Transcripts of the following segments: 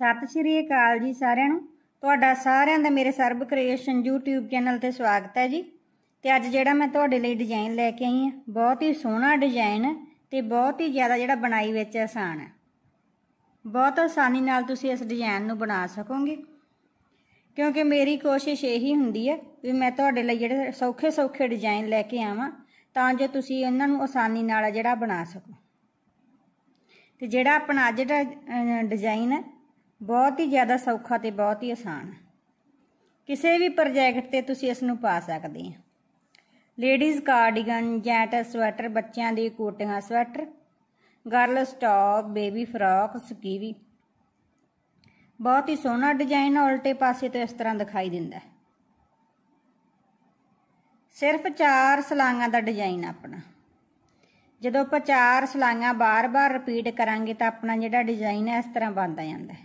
ਸਤਿ ਸ਼੍ਰੀ ਅਕਾਲ ਜੀ ਸਾਰਿਆਂ ਨੂੰ ਤੁਹਾਡਾ ਸਾਰਿਆਂ ਦਾ ਮੇਰੇ ਸਰਬ ਕ੍ਰੀਏਸ਼ਨ YouTube ਚੈਨਲ ਤੇ ਸਵਾਗਤ ਹੈ ਜੀ ਤੇ ਅੱਜ ਜਿਹੜਾ ਮੈਂ ਤੁਹਾਡੇ ਲਈ ਡਿਜ਼ਾਈਨ ਲੈ ਕੇ ਆਈ ਆ ਬਹੁਤ ਹੀ ਸੋਹਣਾ ਡਿਜ਼ਾਈਨ ਤੇ ਬਹੁਤ ਹੀ ਜ਼ਿਆਦਾ ਜਿਹੜਾ ਬਣਾਈ ਵਿੱਚ ਆਸਾਨ ਹੈ ਬਹੁਤ ਆਸਾਨੀ ਨਾਲ ਤੁਸੀਂ ਇਸ ਡਿਜ਼ਾਈਨ ਨੂੰ ਬਣਾ ਸਕੋਗੇ ਕਿਉਂਕਿ ਮੇਰੀ ਕੋਸ਼ਿਸ਼ ਇਹੀ ਹੁੰਦੀ ਹੈ ਵੀ ਮੈਂ ਤੁਹਾਡੇ ਲਈ ਜਿਹੜੇ ਸੌਖੇ ਸੌਖੇ ਡਿਜ਼ਾਈਨ ਲੈ ਕੇ ਆਵਾਂ ਤਾਂ ਜੋ ਤੁਸੀਂ ਉਹਨਾਂ ਨੂੰ ਆਸਾਨੀ ਨਾਲ ਜਿਹੜਾ ਬਣਾ ਸਕੋ ਤੇ ਜਿਹੜਾ ਆਪਣਾ ਅੱਜ ਦਾ ਡਿਜ਼ਾਈਨ ਹੈ ਬਹੁਤ ਹੀ ਜ਼ਿਆਦਾ ਸੌਖਾ ਤੇ ਬਹੁਤ ਹੀ ਆਸਾਨ ਹੈ ਕਿਸੇ ਵੀ ਪ੍ਰੋਜੈਕਟ ਤੇ ਤੁਸੀਂ ਇਸ ਨੂੰ ਪਾ ਸਕਦੇ ਹੋ ਲੇਡੀਜ਼ ਕਾਰਡੀਗਨ ਜੈਂਟ ਸਵੈਟਰ ਬੱਚਿਆਂ ਦੀ ਕੋਟੀਆਂ sweater girls top baby frock skivvy ਬਹੁਤ ਹੀ ਸੋਹਣਾ ਡਿਜ਼ਾਈਨ ਉਲਟੇ ਪਾਸੇ ਤੋਂ ਇਸ ਤਰ੍ਹਾਂ ਦਿਖਾਈ ਦਿੰਦਾ ਸਿਰਫ 4 ਸਲਾਈਆਂ ਦਾ ਡਿਜ਼ਾਈਨ ਆਪਣਾ ਜਦੋਂ ਆਪਾਂ 4 ਸਲਾਈਆਂ ਬਾਰ-ਬਾਰ ਰਿਪੀਟ ਕਰਾਂਗੇ ਤਾਂ ਆਪਣਾ ਜਿਹੜਾ ਡਿਜ਼ਾਈਨ ਹੈ ਇਸ ਤਰ੍ਹਾਂ ਬਣਦਾ ਜਾਂਦਾ ਹੈ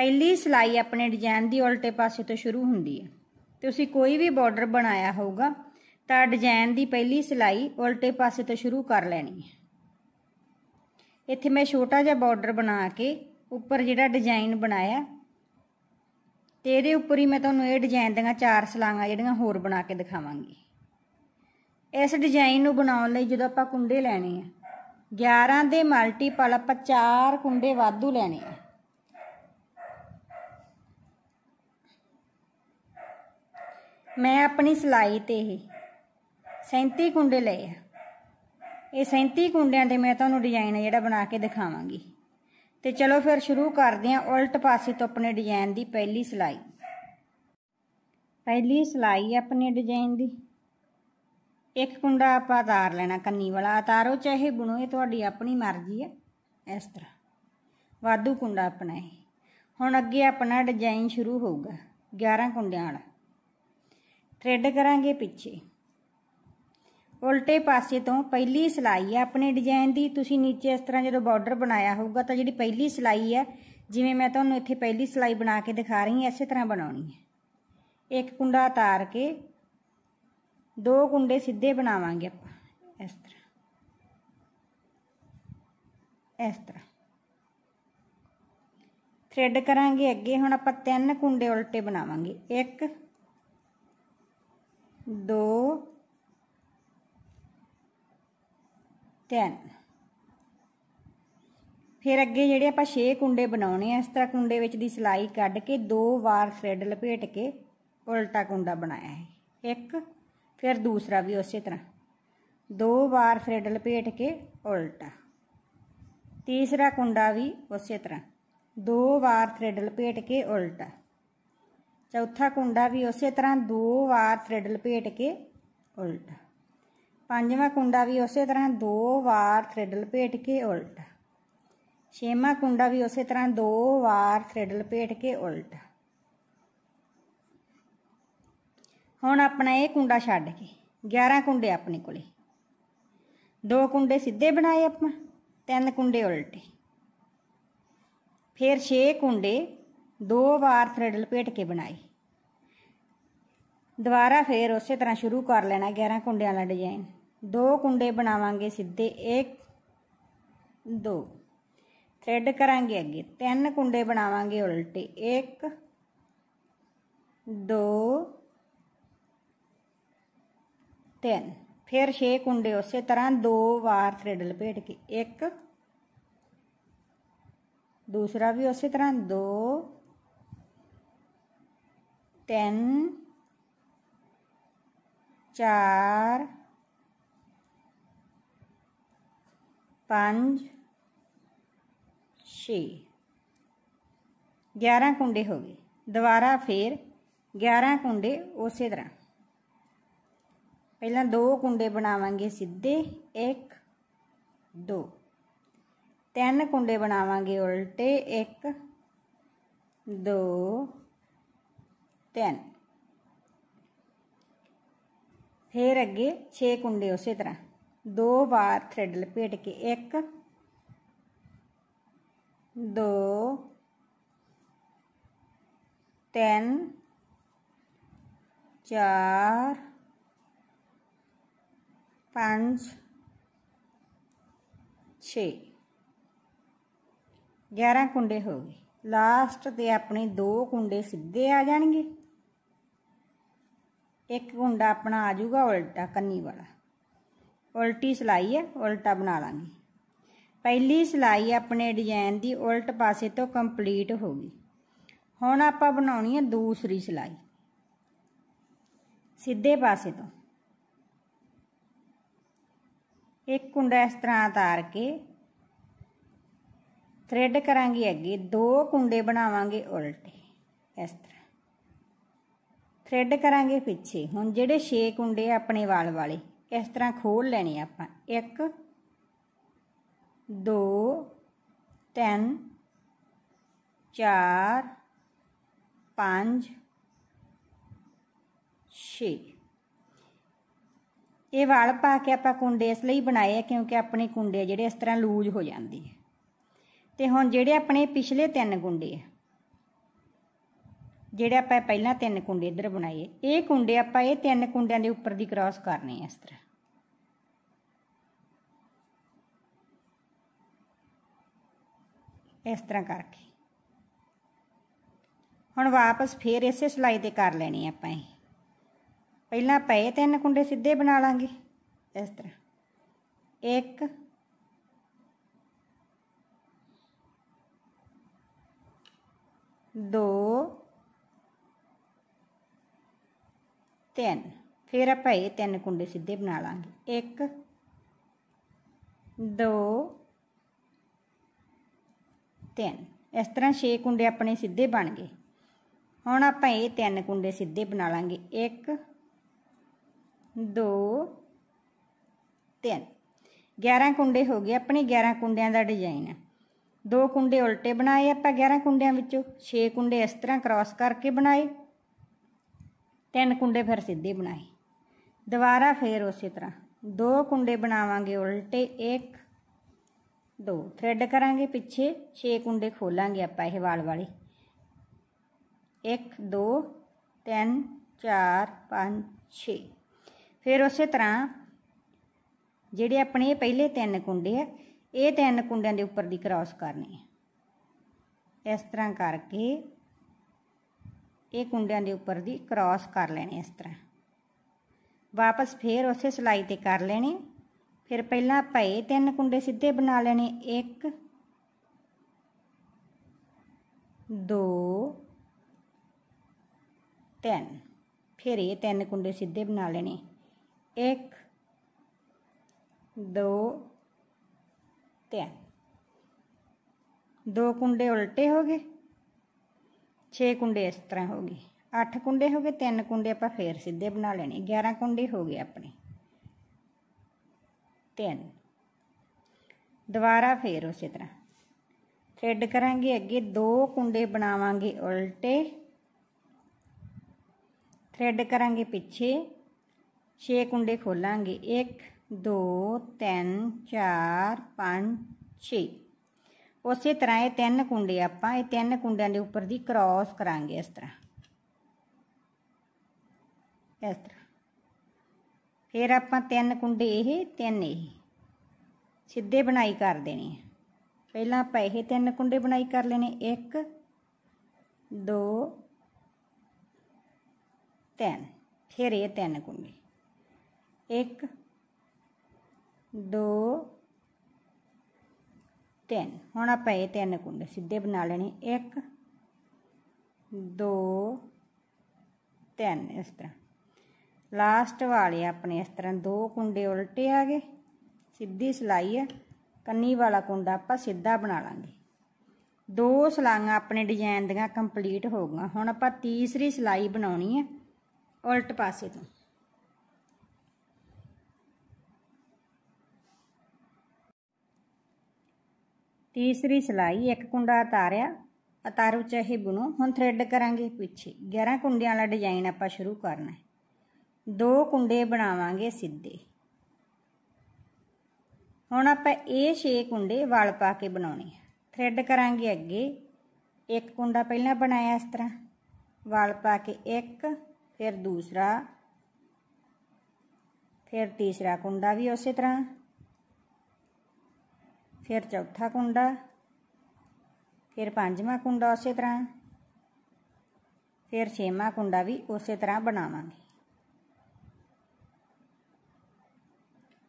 ਪਹਿਲੀ ਸਲਾਈ ਆਪਣੇ ਡਿਜ਼ਾਈਨ ਦੀ ਉਲਟੇ ਪਾਸੇ ਤੋਂ ਸ਼ੁਰੂ ਹੁੰਦੀ ਹੈ ਤੁਸੀਂ ਕੋਈ ਵੀ ਬਾਰਡਰ ਬਣਾਇਆ ਹੋਊਗਾ ਤਾਂ ਡਿਜ਼ਾਈਨ ਦੀ ਪਹਿਲੀ ਸਲਾਈ ਉਲਟੇ ਪਾਸੇ ਤੋਂ ਸ਼ੁਰੂ ਕਰ ਲੈਣੀ ਹੈ ਇੱਥੇ ਮੈਂ ਛੋਟਾ ਜਿਹਾ ਬਾਰਡਰ ਬਣਾ ਕੇ ਉੱਪਰ ਜਿਹੜਾ ਡਿਜ਼ਾਈਨ ਬਣਾਇਆ ਤੇ ਇਹਦੇ ਉੱਪਰ ਹੀ ਮੈਂ ਤੁਹਾਨੂੰ ਇਹ ਡਿਜ਼ਾਈਨ ਦੀਆਂ ਚਾਰ ਸਲਾਂਗਾਂ ਜਿਹੜੀਆਂ ਹੋਰ ਬਣਾ ਕੇ ਦਿਖਾਵਾਂਗੀ ਇਸ ਡਿਜ਼ਾਈਨ ਨੂੰ ਬਣਾਉਣ ਲਈ ਜਦੋਂ ਆਪਾਂ ਕੁੰਡੇ ਲੈਣੇ ਆ 11 ਦੇ ਮਲਟੀਪਲ ਆਪਾਂ ਚਾਰ ਕੁੰਡੇ ਵਾਧੂ ਲੈਣੇ ਆ ਮੈਂ ਆਪਣੀ ਸਲਾਈ ਤੇ ਇਹ 37 ਕੁੰਡੇ ਲਏ ਆ ਇਹ 37 ਕੁੰਡਿਆਂ ਦੇ ਮੈਂ ਤੁਹਾਨੂੰ ਡਿਜ਼ਾਈਨ ਜਿਹੜਾ ਬਣਾ ਕੇ ਦਿਖਾਵਾਂਗੀ ਤੇ ਚਲੋ ਫਿਰ ਸ਼ੁਰੂ ਕਰਦੇ ਆ ਉਲਟ ਪਾਸੇ ਤੋਂ ਆਪਣੇ ਡਿਜ਼ਾਈਨ ਦੀ ਪਹਿਲੀ ਸਲਾਈ ਪਹਿਲੀ ਸਲਾਈ ਆਪਣੇ ਡਿਜ਼ਾਈਨ ਦੀ ਇੱਕ ਕੁੰਡਾ ਆਪਾਂ ਉਤਾਰ ਲੈਣਾ ਕੰਨੀ ਵਾਲਾ ਉਤਾਰੋ ਚਾਹੇ ਬੁਣੋ ਇਹ ਤੁਹਾਡੀ ਆਪਣੀ ਮਰਜ਼ੀ ਹੈ ਇਸ ਤਰ੍ਹਾਂ ਵਾਧੂ ਕੁੰਡਾ ਆਪਣਾ ਇਹ ਹੁਣ ਅੱਗੇ ਆਪਣਾ ਡਿਜ਼ਾਈਨ ਸ਼ੁਰੂ ਹੋਊਗਾ 11 ਕੁੰਡਿਆਂ ਵਾਲਾ ਥਰੈਡ ਕਰਾਂਗੇ ਪਿੱਛੇ ਉਲਟੇ ਪਾਸੇ ਤੋਂ ਪਹਿਲੀ ਸਲਾਈ ਹੈ ਆਪਣੇ ਡਿਜ਼ਾਈਨ ਦੀ ਤੁਸੀਂ ਨੀਚੇ ਇਸ ਤਰ੍ਹਾਂ ਜਦੋਂ ਬਾਰਡਰ ਬਣਾਇਆ ਹੋਊਗਾ ਤਾਂ ਜਿਹੜੀ ਪਹਿਲੀ ਸਲਾਈ ਹੈ ਜਿਵੇਂ ਮੈਂ ਤੁਹਾਨੂੰ ਇੱਥੇ ਪਹਿਲੀ ਸਲਾਈ ਬਣਾ ਕੇ ਦਿਖਾ ਰਹੀ ਹਾਂ ਇਸੇ ਤਰ੍ਹਾਂ ਬਣਾਉਣੀ ਹੈ ਇੱਕ ਕੁੰਡਾ ਤਾਰ ਕੇ ਦੋ ਕੁੰਡੇ ਸਿੱਧੇ ਬਣਾਵਾਂਗੇ ਆਪਾਂ ਇਸ ਤਰ੍ਹਾਂ ਇਸ ਤਰ੍ਹਾਂ ਥਰੈਡ ਕਰਾਂਗੇ ਅੱਗੇ ਹੁਣ ਆਪਾਂ ਤਿੰਨ ਕੁੰਡੇ ਉਲਟੇ ਬਣਾਵਾਂਗੇ ਇੱਕ ਦੋ ਤਿੰਨ ਫਿਰ ਅੱਗੇ ਜਿਹੜੇ ਆਪਾਂ 6 ਕੁੰਡੇ ਬਣਾਉਣੇ ਆ ਇਸ ਤਰ੍ਹਾਂ ਕੁੰਡੇ ਵਿੱਚ ਦੀ ਸਲਾਈ ਕੱਢ ਕੇ ਦੋ ਵਾਰ ਥ੍ਰੈਡ ਲਪੇਟ ਕੇ ਉਲਟਾ ਕੁੰਡਾ ਬਣਾਇਆ ਹੈ ਇੱਕ ਫਿਰ ਦੂਸਰਾ ਵੀ ਉਸੇ ਤਰ੍ਹਾਂ ਦੋ ਵਾਰ ਥ੍ਰੈਡ ਲਪੇਟ ਕੇ ਉਲਟਾ ਤੀਸਰਾ ਕੁੰਡਾ ਵੀ ਉਸੇ ਤਰ੍ਹਾਂ ਦੋ ਵਾਰ ਥ੍ਰੈਡ ਲਪੇਟ ਕੇ ਉਲਟਾ ਚੌਥਾ ਕੁੰਡਾ ਵੀ ਉਸੇ ਤਰ੍ਹਾਂ ਦੋ ਵਾਰ ਥ੍ਰੈਡ ਲਪੇਟ ਕੇ ਉਲਟਾ ਪੰਜਵਾਂ ਕੁੰਡਾ ਵੀ ਉਸੇ ਤਰ੍ਹਾਂ ਦੋ ਵਾਰ ਥ੍ਰੈਡ ਲਪੇਟ ਕੇ ਉਲਟਾ ਛੇਵਾਂ ਕੁੰਡਾ ਵੀ ਉਸੇ ਤਰ੍ਹਾਂ ਦੋ ਵਾਰ ਥ੍ਰੈਡ ਲਪੇਟ ਕੇ ਉਲਟਾ ਹੁਣ ਆਪਣਾ ਇਹ ਕੁੰਡਾ ਛੱਡ ਕੇ 11 ਕੁੰਡੇ ਆਪਣੇ ਕੋਲੇ ਦੋ ਕੁੰਡੇ ਸਿੱਧੇ ਬਣਾਏ ਆਪਾਂ ਤਿੰਨ ਕੁੰਡੇ ਉਲਟੇ ਫਿਰ 6 ਕੁੰਡੇ ਦੋ ਵਾਰ ਥਰੈਡ ਲਪੇਟ ਕੇ ਬਣਾਈ ਦੁਬਾਰਾ ਫੇਰ ਉਸੇ ਤਰ੍ਹਾਂ ਸ਼ੁਰੂ ਕਰ ਲੈਣਾ 11 ਕੁੰਡਿਆਂ ਵਾਲਾ ਡਿਜ਼ਾਈਨ ਦੋ ਕੁੰਡੇ ਬਣਾਵਾਂਗੇ ਸਿੱਧੇ ਇੱਕ ਦੋ ਥਰੈਡ ਕਰਾਂਗੇ ਅੱਗੇ ਤਿੰਨ ਕੁੰਡੇ ਬਣਾਵਾਂਗੇ ਉਲਟੇ ਇੱਕ ਦੋ ਤਿੰਨ ਫਿਰ 6 ਕੁੰਡੇ ਉਸੇ ਤਰ੍ਹਾਂ ਦੋ ਵਾਰ ਥਰੈਡ ਲਪੇਟ ਕੇ ਇੱਕ ਦੂਸਰਾ ਵੀ ਉਸੇ ਤਰ੍ਹਾਂ ਦੋ ਤਿੰਨ ਚਾਰ ਪੰਜ 6 11 ਕੁੰਡੇ ਹੋ ਗਏ ਦੁਬਾਰਾ ਫੇਰ 11 ਕੁੰਡੇ ਉਸੇ ਤਰ੍ਹਾਂ ਪਹਿਲਾਂ ਦੋ ਕੁੰਡੇ ਬਣਾਵਾਂਗੇ ਸਿੱਧੇ 1 2 ਤਿੰਨ ਕੁੰਡੇ ਬਣਾਵਾਂਗੇ ਉਲਟੇ 1 2 टेन फिर अगे छे कुंडे उस तरह दो बार थ्रेड लपेट के एक दो तीन चार पांच छे ग्यारह कुंडे हो गए लास्ट के अपने दो कुंडे सीधे आ जाएंगे ਇੱਕ ਗੁੰਡਾ ਆਪਣਾ ਆ ਜਾਊਗਾ ਉਲਟਾ ਕੰਨੀ ਵਾਲਾ ਉਲਟੀ ਸਲਾਈ ਹੈ ਉਲਟਾ ਬਣਾ ਲਾਂਗੇ ਪਹਿਲੀ ਸਲਾਈ ਆਪਣੇ ਡਿਜ਼ਾਈਨ ਦੀ ਉਲਟ ਪਾਸੇ ਤੋਂ ਕੰਪਲੀਟ ਹੋ ਗਈ ਹੁਣ ਆਪਾਂ ਬਣਾਉਣੀ ਹੈ ਦੂਸਰੀ ਸਲਾਈ ਸਿੱਧੇ ਪਾਸੇ ਤੋਂ ਇੱਕ ਕੁੰਡਾ ਇਸ ਤਰ੍ਹਾਂ ਤਾਰ ਕੇ ਥ੍ਰੈਡ ਕਰਾਂਗੇ ਅੱਗੇ ਦੋ ਕੁੰਡੇ ਬਣਾਵਾਂਗੇ ਉਲਟੇ ਇਸ ਤਰ੍ਹਾਂ ਥਰੈਡ ਕਰਾਂਗੇ ਪਿੱਛੇ ਹੁਣ ਜਿਹੜੇ 6 ਕੁੰਡੇ ਆ ਆਪਣੇ ਵਾਲ ਵਾਲੇ ਇਸ ਤਰ੍ਹਾਂ ਖੋਲ ਲੈਣੇ ਆਪਾਂ 1 2 3 4 5 6 ਇਹ ਵਾਲ ਪਾ ਕੇ ਆਪਾਂ ਕੁੰਡੇ ਇਸ ਲਈ ਬਣਾਏ ਆ ਕਿਉਂਕਿ ਆਪਣੇ ਕੁੰਡੇ ਜਿਹੜੇ ਇਸ ਤਰ੍ਹਾਂ ਲੂਜ ਹੋ ਜਾਂਦੇ ਤੇ ਹੁਣ ਜਿਹੜੇ ਆਪਣੇ ਪਿਛਲੇ ਤਿੰਨ ਕੁੰਡੇ ਆ ਜਿਹੜੇ ਆਪਾਂ ਪਹਿਲਾਂ ਤਿੰਨ ਕੁੰਡੇ ਇੱਧਰ ਬਣਾਏ ਇਹ ਕੁੰਡੇ ਆਪਾਂ ਇਹ ਤਿੰਨ ਕੁੰਡਿਆਂ ਦੇ ਉੱਪਰ ਦੀ ਕ੍ਰਾਸ ਕਰਨੇ ਆ ਇਸ ਤਰ੍ਹਾਂ ਇਸ ਤਰ੍ਹਾਂ ਕਰਕੇ ਹੁਣ ਵਾਪਸ ਫੇਰ ਇਸੇ ਸਲਾਈ ਤੇ ਕਰ ਲੈਣੀ ਆਪਾਂ ਇਹ ਪਹਿਲਾਂ ਆਪਾਂ ਇਹ ਤਿੰਨ ਕੁੰਡੇ ਸਿੱਧੇ ਬਣਾ ਲਾਂਗੇ ਇਸ ਤਰ੍ਹਾਂ ਇੱਕ ਦੋ ਤਿੰਨ ਫਿਰ ਆਪਾਂ ਇਹ ਤਿੰਨ ਕੁੰਡੇ ਸਿੱਧੇ ਬਣਾ ਲਾਂਗੇ 1 2 3 ਇਸ ਤਰ੍ਹਾਂ 6 ਕੁੰਡੇ ਆਪਣੇ ਸਿੱਧੇ ਬਣ ਗਏ ਹੁਣ ਆਪਾਂ ਇਹ ਤਿੰਨ ਕੁੰਡੇ ਸਿੱਧੇ ਬਣਾ ਲਾਂਗੇ 1 2 3 11 ਕੁੰਡੇ ਹੋ ਗਏ ਆਪਣੇ 11 ਕੁੰਡਿਆਂ ਦਾ ਡਿਜ਼ਾਈਨ ਹੈ ਦੋ ਕੁੰਡੇ ਉਲਟੇ ਬਣਾਏ ਆਪਾਂ 11 ਕੁੰਡਿਆਂ ਵਿੱਚੋਂ 6 ਕੁੰਡੇ ਇਸ ਤਰ੍ਹਾਂ ਕ੍ਰਾਸ ਕਰਕੇ ਬਣਾਏ ਤਿੰਨ ਕੁੰਡੇ ਫਿਰ ਸਿੱਧੇ ਬਣਾਏ ਦੁਬਾਰਾ ਫੇਰ ਉਸੇ ਤਰ੍ਹਾਂ ਦੋ ਕੁੰਡੇ ਬਣਾਵਾਂਗੇ ਉਲਟੇ 1 2 ਥਰੈਡ ਕਰਾਂਗੇ ਪਿੱਛੇ 6 ਕੁੰਡੇ ਖੋਲਾਂਗੇ ਆਪਾਂ ਇਹ ਵਾਲ ਵਾਲੇ 1 2 3 4 5 6 ਫਿਰ ਉਸੇ ਤਰ੍ਹਾਂ ਜਿਹੜੇ ਆਪਣੇ ਪਹਿਲੇ ਤਿੰਨ ਕੁੰਡੇ ਆ ਇਹ ਤਿੰਨ ਕੁੰਡਿਆਂ ਦੇ ਉੱਪਰ ਦੀ ਕ੍ਰਾਸ ਕਰਨੀ ਹੈ ਇਸ ਤਰ੍ਹਾਂ ਕਰਕੇ ਇਹ ਕੁੰਡਿਆਂ ਦੇ ਉੱਪਰ ਦੀ ਕ੍ਰਾਸ ਕਰ ਲੈਣੇ ਇਸ ਤਰ੍ਹਾਂ ਵਾਪਸ ਫੇਰ ਉਸੇ ਸਲਾਈ ਤੇ ਕਰ ਲੈਣੇ ਫਿਰ ਪਹਿਲਾਂ ਭਏ ਤਿੰਨ ਕੁੰਡੇ ਸਿੱਧੇ ਬਣਾ ਲੈਣੇ 1 2 3 ਫਿਰ ਇਹ ਤਿੰਨ ਕੁੰਡੇ ਸਿੱਧੇ ਬਣਾ ਲੈਣੇ 1 2 3 ਦੋ ਕੁੰਡੇ ਉਲਟੇ ਹੋ ਗਏ 6 ਕੁੰਡੇ ਇਸ ਤਰ੍ਹਾਂ ਹੋ ਗਏ 8 ਕੁੰਡੇ ਹੋ ਗਏ 3 ਕੁੰਡੇ ਆਪਾਂ ਫੇਰ ਸਿੱਧੇ ਬਣਾ ਲੈਣੇ 11 ਕੁੰਡੇ ਹੋ ਗਏ ਆਪਣੇ 3 ਦੁਬਾਰਾ ਫੇਰ ਉਸੇ ਤਰ੍ਹਾਂ ਥਰੈਡ ਕਰਾਂਗੇ ਅੱਗੇ ਦੋ ਕੁੰਡੇ ਬਣਾਵਾਂਗੇ ਉਲਟੇ ਥਰੈਡ ਕਰਾਂਗੇ ਪਿੱਛੇ 6 ਕੁੰਡੇ ਖੋਲਾਂਗੇ 1 2 3 4 5 6 उस तरह ये तीन कुंडे आप तीन कुंडिया के उपर की करॉस करा इस तरह इस तरह फिर आप तीन कुंडे ये तीन ये सीधे बुनाई कर देने पेल आप तीन कुंडे बुनाई कर लेने एक दो तीन फिर ये तीन कुंडे एक दो ਤਿੰਨ ਹੁਣ ਆਪਾਂ ਇਹ ਤਿੰਨ ਕੁੰਡੇ ਸਿੱਧੇ ਬਣਾ ਲੈਣੇ ਇੱਕ ਦੋ ਤਿੰਨ ਇਸ ਤਰ੍ਹਾਂ ਲਾਸਟ ਵਾਲੇ ਆਪਣੇ ਇਸ ਤਰ੍ਹਾਂ ਦੋ ਕੁੰਡੇ ਉਲਟੇ ਆਗੇ ਸਿੱਧੀ ਸਲਾਈ ਹੈ ਕੰਨੀ ਵਾਲਾ ਕੁੰਡਾ ਆਪਾਂ ਸਿੱਧਾ ਬਣਾ ਲਾਂਗੇ ਦੋ ਸਲਾਈਆਂ ਆਪਣੇ ਡਿਜ਼ਾਈਨ ਦੀਆਂ ਕੰਪਲੀਟ ਹੋ ਗਈਆਂ ਹੁਣ ਆਪਾਂ ਤੀਸਰੀ ਸਲਾਈ ਬਣਾਉਣੀ ਹੈ ਉਲਟ ਪਾਸੇ ਤੋਂ ਤੀਸਰੀ ਸਲਾਈ ਇੱਕ ਕੁੰਡਾ ਉਤਾਰਿਆ ਵਿੱਚ ਇਹ ਬੁਣੋ ਹੁਣ ਥ੍ਰੈਡ ਕਰਾਂਗੇ ਪਿੱਛੇ 11 ਕੁੰਡਿਆਂ ਵਾਲਾ ਡਿਜ਼ਾਈਨ ਆਪਾਂ ਸ਼ੁਰੂ ਕਰਨਾ ਹੈ ਦੋ ਕੁੰਡੇ ਬਣਾਵਾਂਗੇ ਸਿੱਧੇ ਹੁਣ ਆਪਾਂ ਇਹ 6 ਕੁੰਡੇ ਵਾਲ ਪਾ ਕੇ ਬਣਾਉਣੇ ਆ ਥ੍ਰੈਡ ਕਰਾਂਗੇ ਅੱਗੇ ਇੱਕ ਕੁੰਡਾ ਪਹਿਲਾਂ ਬਣਾਇਆ ਇਸ ਤਰ੍ਹਾਂ ਵਾਲ ਪਾ ਕੇ ਇੱਕ ਫਿਰ ਦੂਸਰਾ ਫਿਰ ਤੀਸਰਾ ਕੁੰਡਾ ਵੀ ਉਸੇ ਤਰ੍ਹਾਂ ਫਿਰ ਚੌਥਾ ਕੁੰਡਾ ਫਿਰ ਪੰਜਵਾਂ ਕੁੰਡਾ ਉਸੇ ਤਰ੍ਹਾਂ ਫਿਰ ਛੇਵਾਂ ਕੁੰਡਾ ਵੀ ਉਸੇ ਤਰ੍ਹਾਂ ਬਣਾਵਾਂਗੇ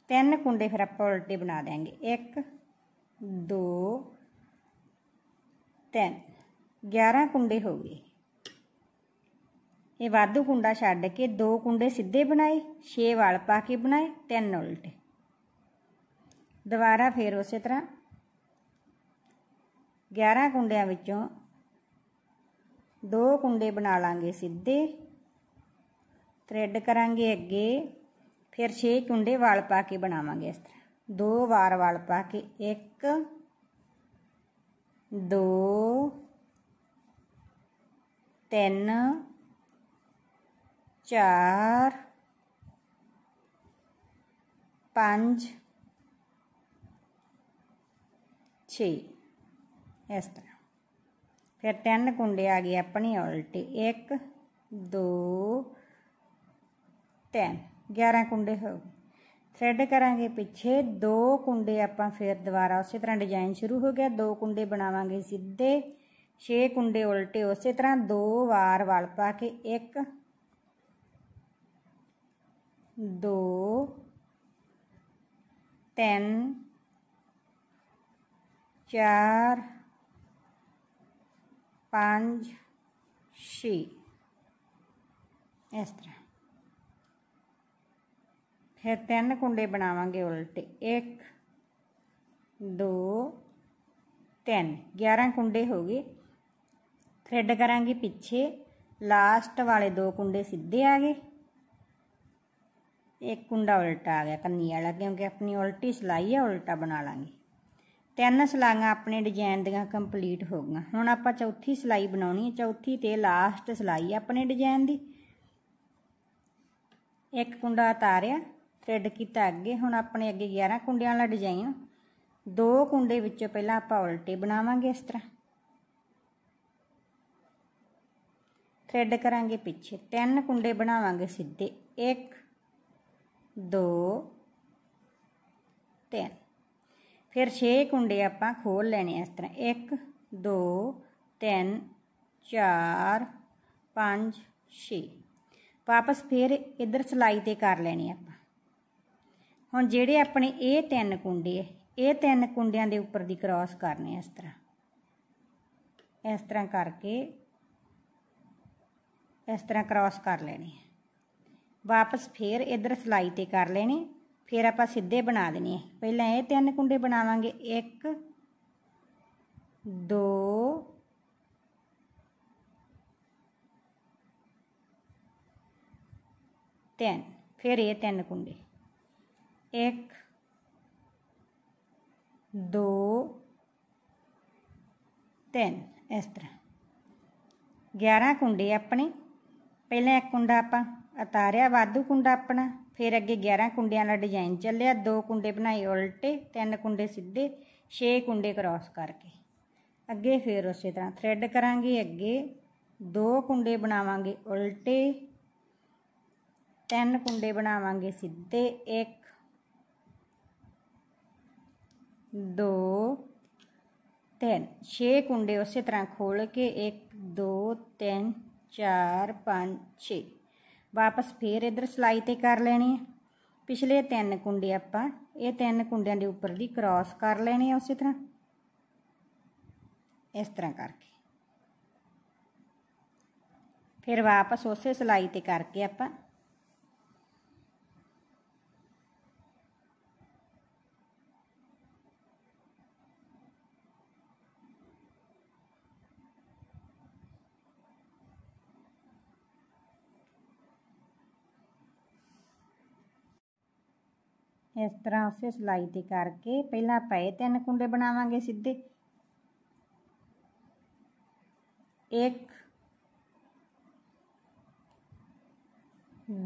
ਤਿੰਨ ਕੁੰਡੇ ਫਿਰ ਆਪਾਂ ਉਲਟੇ ਬਣਾ ਦੇਾਂਗੇ 1 2 3 11 ਕੁੰਡੇ ਹੋ ਗਏ ਇਹ ਵਾਧੂ ਕੁੰਡਾ ਛੱਡ ਕੇ ਦੋ ਕੁੰਡੇ ਸਿੱਧੇ ਬਣਾਏ 6 ਵਾਲ ਪਾ ਕੇ ਬਣਾਏ ਤਿੰਨ ਉਲਟੇ ਦੁਬਾਰਾ ਫੇਰ ਉਸੇ ਤਰ੍ਹਾਂ 11 ਕੁੰਡਿਆਂ ਵਿੱਚੋਂ ਦੋ ਕੁੰਡੇ ਬਣਾ ਲਾਂਗੇ ਸਿੱਧੇ ਥ੍ਰੈਡ ਕਰਾਂਗੇ ਅੱਗੇ ਫਿਰ 6 ਕੁੰਡੇ ਵਾਲ ਪਾ ਕੇ ਬਣਾਵਾਂਗੇ ਇਸ ਤਰ੍ਹਾਂ ਦੋ ਵਾਰ ਵਾਲ ਪਾ ਕੇ 1 2 3 4 5 6 ਇਸ ਤਰ੍ਹਾਂ ਫਿਰ ਤਿੰਨ ਕੁੰਡੇ ਆ ਗਏ ਆਪਣੀ ਉਲਟੇ 1 2 10 11 ਕੁੰਡੇ ਹੋ ਗਏ ਥਰੈਡ ਕਰਾਂਗੇ ਪਿੱਛੇ ਦੋ ਕੁੰਡੇ ਆਪਾਂ ਫਿਰ ਦੁਬਾਰਾ ਉਸੇ ਤਰ੍ਹਾਂ ਡਿਜ਼ਾਈਨ ਸ਼ੁਰੂ ਹੋ ਗਿਆ ਦੋ ਕੁੰਡੇ ਬਣਾਵਾਂਗੇ ਸਿੱਧੇ 6 ਕੁੰਡੇ ਉਲਟੇ ਉਸੇ ਤਰ੍ਹਾਂ ਦੋ ਵਾਰ ਵਲ ਪਾ ਕੇ 1 2 ਤਿੰਨ ਚਾਰ ਪੰਜ 6 ਇਸ ਤਰ੍ਹਾਂ ਫਿਰ ਤਿੰਨ ਕੁੰਡੇ ਬਣਾਵਾਂਗੇ ਉਲਟੇ 1 2 3 11 ਕੁੰਡੇ ਹੋ ਗਏ ਥਰੈਡ ਕਰਾਂਗੇ ਪਿੱਛੇ ਲਾਸਟ ਵਾਲੇ ਦੋ ਕੁੰਡੇ ਸਿੱਧੇ ਆ ਗਏ ਇੱਕ ਕੁੰਡਾ ਉਲਟਾ ਆ ਗਿਆ ਕੰਨੀ ਵਾਲਾ ਕਿਉਂਕਿ ਆਪਣੀ ਉਲਟੀ ਸਲਾਈ ਹੈ ਉਲਟਾ ਬਣਾ ਲਾਂਗੇ ਤਿੰਨ ਸਲਾਈਆਂ ਆਪਣੇ ਡਿਜ਼ਾਈਨ ਦੀਆਂ ਕੰਪਲੀਟ ਹੋ ਗਈਆਂ ਹੁਣ ਆਪਾਂ ਚੌਥੀ ਸਲਾਈ ਬਣਾਉਣੀ ਹੈ ਚੌਥੀ ਤੇ ਲਾਸਟ ਸਲਾਈ ਆਪਣੇ ਡਿਜ਼ਾਈਨ ਦੀ ਇੱਕ ਕੁੰਡਾ ਉਤਾਰਿਆ ਥ੍ਰੈਡ ਕੀਤਾ ਅੱਗੇ ਹੁਣ ਆਪਣੇ ਅੱਗੇ 11 ਕੁੰਡਿਆਂ ਵਾਲਾ ਡਿਜ਼ਾਈਨ ਦੋ ਕੁੰਡੇ ਵਿੱਚੋਂ ਪਹਿਲਾਂ ਆਪਾਂ ਉਲਟੇ ਬਣਾਵਾਂਗੇ ਇਸ ਤਰ੍ਹਾਂ ਥਰੈਡ ਕਰਾਂਗੇ ਪਿੱਛੇ ਤਿੰਨ ਕੁੰਡੇ ਬਣਾਵਾਂਗੇ ਸਿੱਧੇ 1 2 3 ਫਿਰ 6 ਕੁੰਡੇ ਆਪਾਂ ਖੋਲ ਲੈਣੇ ਇਸ ਤਰ੍ਹਾਂ 1 2 3 4 5 6 ਵਾਪਸ ਫਿਰ ਇਧਰ ਸਲਾਈ ਤੇ ਕਰ ਲੈਣੀ ਆਪਾਂ ਹੁਣ ਜਿਹੜੇ ਆਪਣੇ ਇਹ ਤਿੰਨ ਕੁੰਡੇ ਐ ਇਹ ਤਿੰਨ ਕੁੰਡਿਆਂ ਦੇ ਉੱਪਰ ਦੀ ਕ੍ਰਾਸ ਕਰਨੇ ਇਸ ਤਰ੍ਹਾਂ ਇਸ ਤਰ੍ਹਾਂ ਕਰਕੇ ਇਸ ਤਰ੍ਹਾਂ ਕ੍ਰਾਸ ਕਰ ਲੈਣੀ ਵਾਪਸ ਫੇਰ ਇਧਰ ਸਲਾਈ ਤੇ ਕਰ ਲੈਣੀ ਫਿਰ ਆਪਾਂ ਸਿੱਧੇ ਬਣਾ ਦੇਣੇ ਪਹਿਲਾਂ ਇਹ ਤਿੰਨ ਕੁੰਡੇ ਬਣਾਵਾਂਗੇ 1 2 3 ਫਿਰ ਇਹ ਤਿੰਨ ਕੁੰਡੇ 1 2 3 ਇਸ ਤਰ੍ਹਾਂ 11 ਕੁੰਡੇ ਆਪਣੇ ਪਹਿਲਾਂ ਇੱਕ ਕੁੰਡਾ ਆਪਾਂ ਉਤਾਰਿਆ ਵਾਧੂ ਕੁੰਡਾ ਆਪਣਾ ਫਿਰ ਅੱਗੇ 11 ਕੁੰਡਿਆਂ ਦਾ ਡਿਜ਼ਾਈਨ ਚੱਲਿਆ ਦੋ ਕੁੰਡੇ ਬਣਾਏ ਉਲਟੇ ਤਿੰਨ ਕੁੰਡੇ ਸਿੱਧੇ 6 ਕੁੰਡੇ ਕ੍ਰਾਸ ਕਰਕੇ ਅੱਗੇ ਫਿਰ ਉਸੇ ਤਰ੍ਹਾਂ ਥ੍ਰੈਡ ਕਰਾਂਗੇ ਅੱਗੇ ਦੋ ਕੁੰਡੇ ਬਣਾਵਾਂਗੇ ਉਲਟੇ ਤਿੰਨ ਕੁੰਡੇ ਬਣਾਵਾਂਗੇ ਸਿੱਧੇ 1 2 3 6 ਕੁੰਡੇ ਉਸੇ ਤਰ੍ਹਾਂ ਖੋਲ ਕੇ 1 2 3 4 5 6 ਵਾਪਸ ਫੇਰ ਇਧਰ ਸਲਾਈ ਤੇ ਕਰ ਲੈਣੀ ਹੈ ਪਿਛਲੇ ਤਿੰਨ ਕੁੰਡੇ ਆਪਾਂ ਇਹ ਤਿੰਨ ਕੁੰਡਿਆਂ ਦੇ ਉੱਪਰ ਦੀ ਕ੍ਰਾਸ ਕਰ ਲੈਣੀ ਹੈ ਉਸੇ ਤਰ੍ਹਾਂ ਇਸ ਤਰ੍ਹਾਂ ਕਰਕੇ ਫਿਰ ਵਾਪਸ ਉਸੇ ਸਲਾਈ ਤੇ ਕਰਕੇ ਆਪਾਂ ਇਸ ਤਰ੍ਹਾਂ ਉਸੇ ਸਲਾਈ ਤੇ ਕਰਕੇ ਪਹਿਲਾਂ ਪਏ ਤਿੰਨ ਕੁੰਡੇ ਬਣਾਵਾਂਗੇ ਸਿੱਧੇ ਇੱਕ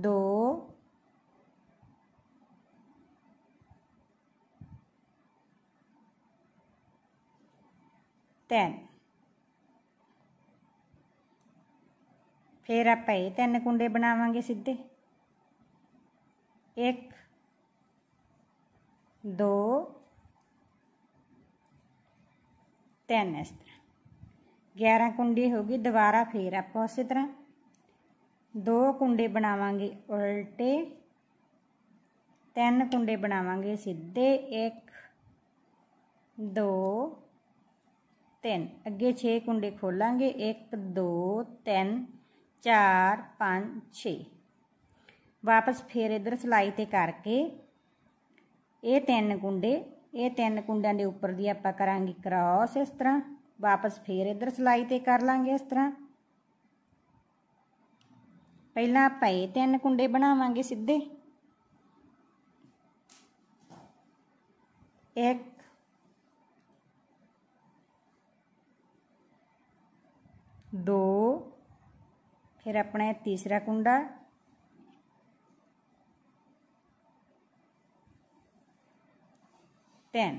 ਦੋ ਤਿੰਨ ਫਿਰ ਆਪਾਂ ਇਹ ਤਿੰਨ ਕੁੰਡੇ ਬਣਾਵਾਂਗੇ ਸਿੱਧੇ ਇੱਕ दो तीन इस तरह ग्यारह कुंडी होगी दोबारा फिर आप उस तरह दो कुंडे बनावे उल्टे तीन कुंडे बनावे सीधे एक दो तीन अगे छे कुंडे खोलेंगे एक दो तीन चार पाँच छे वापस फिर इधर सिलाई तो करके ਇਹ ਤਿੰਨ ਕੁੰਡੇ ਇਹ ਤਿੰਨ ਕੁੰਡਿਆਂ ਦੇ ਉੱਪਰ ਦੀ ਆਪਾਂ ਕਰਾਂਗੇ ਕ੍ਰਾਸ ਇਸ ਤਰ੍ਹਾਂ ਵਾਪਸ ਫੇਰ ਇਧਰ ਸਲਾਈ ਤੇ ਕਰ ਲਾਂਗੇ ਇਸ ਤਰ੍ਹਾਂ ਪਹਿਲਾਂ ਆਪਾਂ ਇਹ ਤਿੰਨ ਕੁੰਡੇ ਬਣਾਵਾਂਗੇ ਸਿੱਧੇ 2 3 ਫਿਰ ਆਪਣਾ ਤੀਸਰਾ ਕੁੰਡਾ ਤਿੰਨ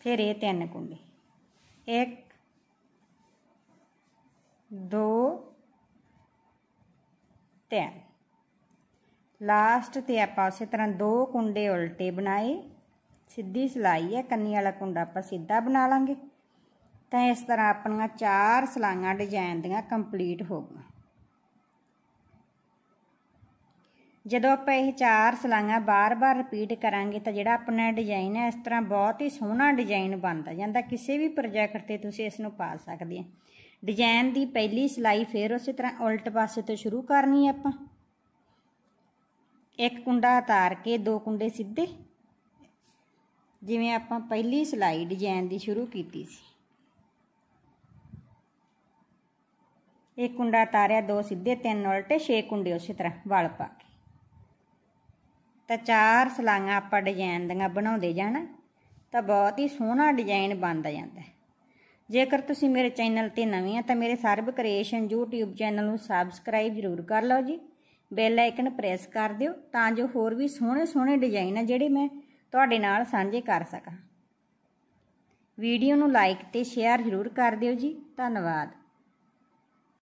ਫਿਰ ਇਹ ਤਿੰਨ ਕੁੰਡੇ ਇੱਕ ਦੋ ਤਿੰਨ ਲਾਸਟ ਤੇ ਆਪਾਂ ਉਸੇ ਤਰ੍ਹਾਂ ਦੋ ਕੁੰਡੇ ਉਲਟੇ ਬਣਾਏ ਸਿੱਧੀ ਸਲਾਈ ਹੈ ਕੰਨੀ ਵਾਲਾ ਕੁੰਡਾ ਆਪਾਂ ਸਿੱਧਾ ਬਣਾ ਲਾਂਗੇ ਤਾਂ ਇਸ ਤਰ੍ਹਾਂ ਆਪਣੀਆਂ ਚਾਰ ਸਲਾਈਆਂ ਡਿਜ਼ਾਈਨ ਦੀਆਂ ਕੰਪਲੀਟ ਹੋ ਗਈਆਂ ਜਦੋਂ ਆਪਾਂ ਇਹ ਚਾਰ ਸਲਾਈਆਂ ਬਾਰ-ਬਾਰ ਰਿਪੀਟ ਕਰਾਂਗੇ ਤਾਂ ਜਿਹੜਾ ਆਪਣਾ ਡਿਜ਼ਾਈਨ ਹੈ ਇਸ ਤਰ੍ਹਾਂ ਬਹੁਤ ਹੀ ਸੋਹਣਾ ਡਿਜ਼ਾਈਨ ਬਣਦਾ ਜਾਂਦਾ ਕਿਸੇ ਵੀ ਪ੍ਰੋਜੈਕਟ ਤੇ ਤੁਸੀਂ ਇਸ ਨੂੰ ਪਾ ਸਕਦੇ ਆ ਡਿਜ਼ਾਈਨ ਦੀ ਪਹਿਲੀ ਸਲਾਈ ਫੇਰ ਉਸੇ ਤਰ੍ਹਾਂ ਉਲਟ ਪਾਸੇ ਤੋਂ ਸ਼ੁਰੂ ਕਰਨੀ ਹੈ ਆਪਾਂ ਇੱਕ ਕੁੰਡਾ ਉਤਾਰ ਕੇ ਦੋ ਕੁੰਡੇ ਸਿੱਧੇ ਜਿਵੇਂ ਆਪਾਂ ਪਹਿਲੀ ਸਲਾਈ ਡਿਜ਼ਾਈਨ ਦੀ ਸ਼ੁਰੂ ਕੀਤੀ ਸੀ ਇੱਕ ਕੁੰਡਾ ਤਾਰਿਆ ਦੋ ਸਿੱਧੇ ਤਿੰਨ ਉਲਟੇ ਛੇ ਕੁੰਡੇ ਉਸੇ ਤਰ੍ਹਾਂ ਵਲ ਪਾ ਕੇ ਤਾਂ ਚਾਰ ਸਲਾਈਆਂ ਆਪਾਂ ਡਿਜ਼ਾਈਨ ਦੀਆਂ ਬਣਾਉਂਦੇ ਜਾਣਾ ਤਾਂ ਬਹੁਤ ਹੀ ਸੋਹਣਾ ਡਿਜ਼ਾਈਨ ਬਣਦਾ ਜਾਂਦਾ ਜੇਕਰ ਤੁਸੀਂ ਮੇਰੇ ਚੈਨਲ ਤੇ ਨਵੇਂ ਆ ਤਾਂ ਮੇਰੇ ਸਰਬ ਕ੍ਰੀਏਸ਼ਨ YouTube ਚੈਨਲ ਨੂੰ ਸਬਸਕ੍ਰਾਈਬ ਜ਼ਰੂਰ ਕਰ ਲਓ ਜੀ ਬੈਲ ਆਈਕਨ ਪ੍ਰੈਸ ਕਰ ਦਿਓ ਤਾਂ ਜੋ ਹੋਰ ਵੀ ਸੋਹਣੇ ਸੋਹਣੇ ਡਿਜ਼ਾਈਨ ਆ ਜਿਹੜੇ ਮੈਂ ਤੁਹਾਡੇ ਨਾਲ ਸਾਂਝੇ ਕਰ ਸਕਾਂ ਵੀਡੀਓ ਨੂੰ ਲਾਈਕ ਤੇ ਸ਼ੇਅਰ ਜ਼ਰੂਰ ਕਰ ਦਿਓ ਜੀ ਧੰਨਵਾਦ